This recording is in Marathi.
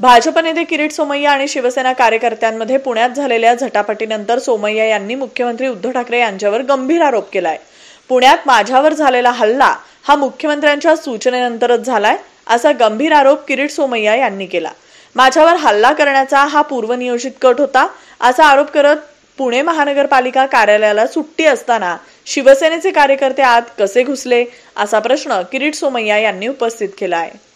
भाजप नेते किरीट सोमय्या आणि शिवसेना कार्यकर्त्यांमध्ये पुण्यात झालेल्या झटापटीनंतर सोमय्या यांनी मुख्यमंत्री उद्धव ठाकरे यांच्यावर गंभीर आरोप केलाय पुण्यात माझ्यावर झालेला हल्ला हा मुख्यमंत्र्यांच्या सूचनेनंतरच झालाय असा गंभीर आरोप किरीट सोमय्या यांनी केला माझ्यावर हल्ला करण्याचा हा पूर्वनियोजित कट होता असा आरोप करत पुणे महानगरपालिका कार्यालयाला सुट्टी असताना शिवसेनेचे कार्यकर्ते आत कसे घुसले असा प्रश्न किरीट सोमय्या यांनी उपस्थित केला आहे